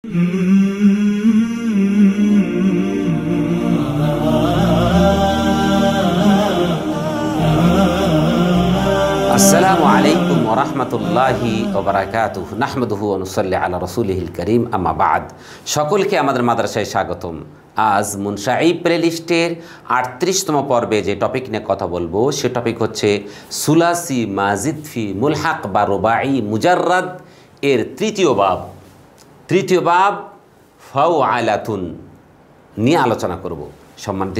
আসসালামু আলাইকুম আলা করিম আমাবাদ সকলকে আমাদের মাদ্রাসায় স্বাগতম আজ মুনশাই প্লেলিস্টের আটত্রিশতম পর্বে যে টপিক নিয়ে কথা বলবো সে টপিক হচ্ছে সুলাসি মাজিদ ফি মুলহাক বা রোবাই মুজার্রাদ এর তৃতীয় বাব তৃতীয় বাব ফাও আয়লাতুন নিয়ে আলোচনা করব সম্মানিত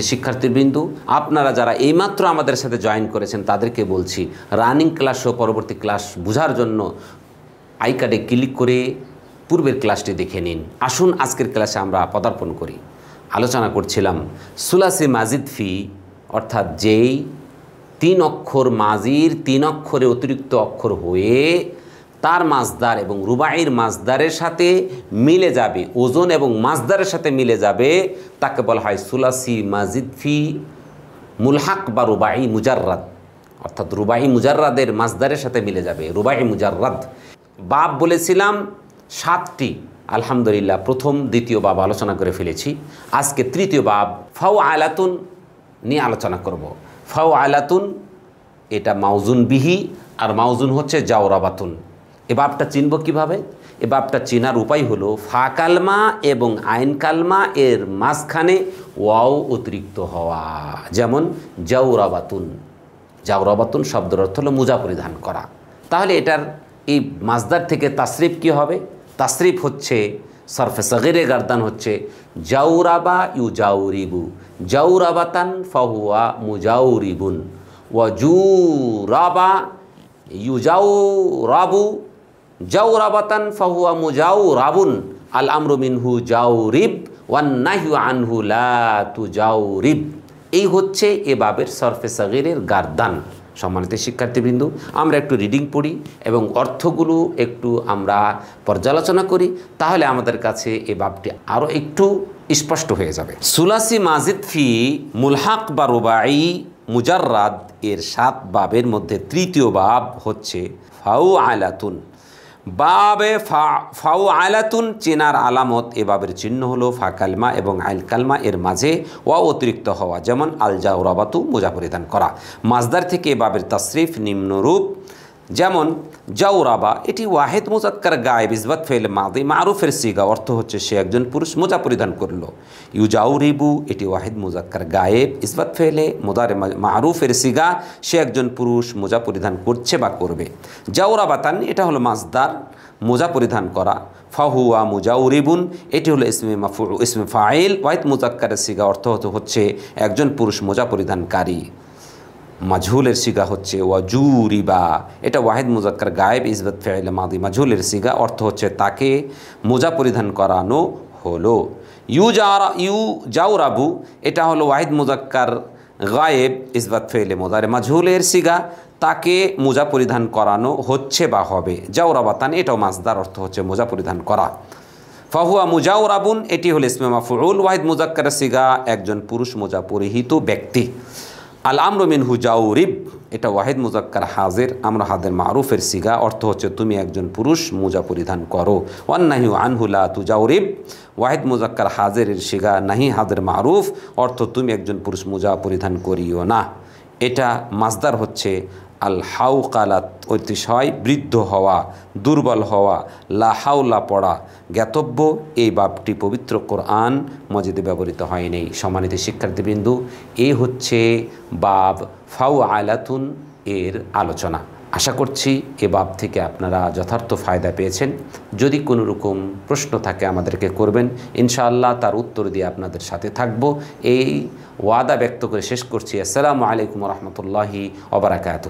বিন্দু আপনারা যারা এইমাত্র আমাদের সাথে জয়েন করেছেন তাদেরকে বলছি রানিং ক্লাস ও পরবর্তী ক্লাস বোঝার জন্য আই কার্ডে ক্লিক করে পূর্বের ক্লাসটি দেখে নিন আসুন আজকের ক্লাসে আমরা পদার্পণ করি আলোচনা করছিলাম সুলাসি মাজিদ ফি অর্থাৎ যেই তিন অক্ষর মাজির তিন অক্ষরে অতিরিক্ত অক্ষর হয়ে তার মাসদার এবং রুবাইয়ের মাসদারের সাথে মিলে যাবে ওজন এবং মাসদারের সাথে মিলে যাবে তাকে বলা হয় সুলাসি মাজিদ ফি মুলহাক বা রুবাই মুজাররাদ অর্থাৎ রুবাহি মুজাররাদের মাসদারের সাথে মিলে যাবে রুবাহি মুজাররাদ বাপ বলেছিলাম সাতটি আলহামদুলিল্লাহ প্রথম দ্বিতীয় বাব আলোচনা করে ফেলেছি আজকে তৃতীয় বাব ফাউ আয়লাতুন নিয়ে আলোচনা করব। ফাউ আয়লাতুন এটা মাউজুন বিহি আর মাউজুন হচ্ছে জাওরাবাতুন এ বাপটা চিনব কিভাবে এ বাপটা চেনার উপায় হল ফাকালমা এবং আইন কালমা এর মাঝখানে ওয়াও অতিরিক্ত হওয়া যেমন জাউরাবাতুন জাউরাবাতুন শব্দের অর্থ হলো মোজা পরিধান করা তাহলে এটার এই মাজদার থেকে তাসরিফ কি হবে তাসরিফ হচ্ছে সরফে সগিরে গার্দান হচ্ছে জাউরাবা ইউ জাউরিবু জাউরাবাতান ফাহুয়া মুজাউরিবুন ওয়া জুরাবা ইউজাউ রাবু জাউ রাবাতান ফাহুয়া মুজাউ রাবুন আল আমরু মিনহু জাউ রিব ওয়ান নাহু আনহু লা তু জাউ রিব এই হচ্ছে এ বাবের সরফে সাগিরের গার্দান সম্মানিত শিক্ষার্থীবৃন্দ আমরা একটু রিডিং পড়ি এবং অর্থগুলো একটু আমরা পর্যালোচনা করি তাহলে আমাদের কাছে এ বাবটি আরও একটু স্পষ্ট হয়ে যাবে সুলাসি মাজিদ ফি মুলহাক বা রুবাই মুজাররাদ এর সাত বাবের মধ্যে তৃতীয় বাব হচ্ছে ফাউ আলাতুন বাবে ফাউ আলাতুন চেনার আলামত এবাবের চিহ্ন হলো ফাকালমা এবং আইল কালমা এর মাঝে ওয়া অতিরিক্ত হওয়া যেমন আলজাউরাবাতু মোজা পরিধান করা মাজদার থেকে এবাবের তাসরিফ নিম্নরূপ যেমন জাউরাবা এটি ওয়াহেদ মুজাক্কার গায়েব ইসবাত ফেল মাদি মারুফের সিগা অর্থ হচ্ছে সে একজন পুরুষ মোজা পরিধান করল ইউজাউরিবু এটি ওয়াহেদ মুজাক্কার গায়েব ইসবাত ফেলে মোদারে মারুফের সিগা সে একজন পুরুষ মোজা পরিধান করছে বা করবে তান এটা হলো মাসদার মোজা পরিধান করা ফাহুয়া মুজাউরিবুন এটি হলো ইসমে মাফু ইসমে ফাইল ওয়াহেদ মুজাক্কারের সিগা অর্থ হচ্ছে একজন পুরুষ মোজা পরিধানকারী মাঝুলের সিগা হচ্ছে ওয়াজুরিবা এটা ওয়াহিদ মুজাক্কার গায়েব ইসবত ফেয়াল মাদি মাঝুলের সিগা অর্থ হচ্ছে তাকে মোজা পরিধান করানো হলো ইউ যাওয়া ইউ রাবু এটা হলো ওয়াহিদ মুজাক্কার গায়েব ইসবাত ফেলে মোজারে মাঝুলের সিগা তাকে মোজা পরিধান করানো হচ্ছে বা হবে জাওরাবাতান এটাও মাসদার অর্থ হচ্ছে মোজা পরিধান করা ফাহুয়া মুজাউরাবুন এটি হল ইসমে মাফুরুল ওয়াহিদ মুজাক্কার সিগা একজন পুরুষ মোজা পরিহিত ব্যক্তি আল আমর মিনহু জাউরিব এটা ওয়াহিদ মুজাক্কার হাজের আমরা হাদের মারুফের সিগা অর্থ হচ্ছে তুমি একজন পুরুষ মোজা পরিধান করো ওয়ান নাহি আনহুলা তু জাউরিব ওয়াহিদ মুজাক্কার হাজের সিগা নাহি হাদের মারুফ অর্থ তুমি একজন পুরুষ মোজা পরিধান করিও না এটা মাসদার হচ্ছে আল হাউকালাত অতিশয় বৃদ্ধ হওয়া দুর্বল হওয়া লাহাউলা পড়া জ্ঞাতব্য এই বাপটি পবিত্র কোরআন মজিদে ব্যবহৃত হয়নি সম্মানিত শিক্ষার্থীবৃন্দু এ হচ্ছে বাব ফাউ আলাতুন এর আলোচনা আশা করছি এ বাপ থেকে আপনারা যথার্থ ফায়দা পেয়েছেন যদি কোনো রকম প্রশ্ন থাকে আমাদেরকে করবেন ইনশাআল্লাহ তার উত্তর দিয়ে আপনাদের সাথে থাকব এই ওয়াদা ব্যক্ত করে শেষ করছি আসসালামু আলাইকুম রহমতুল্লাহি অবরাকাত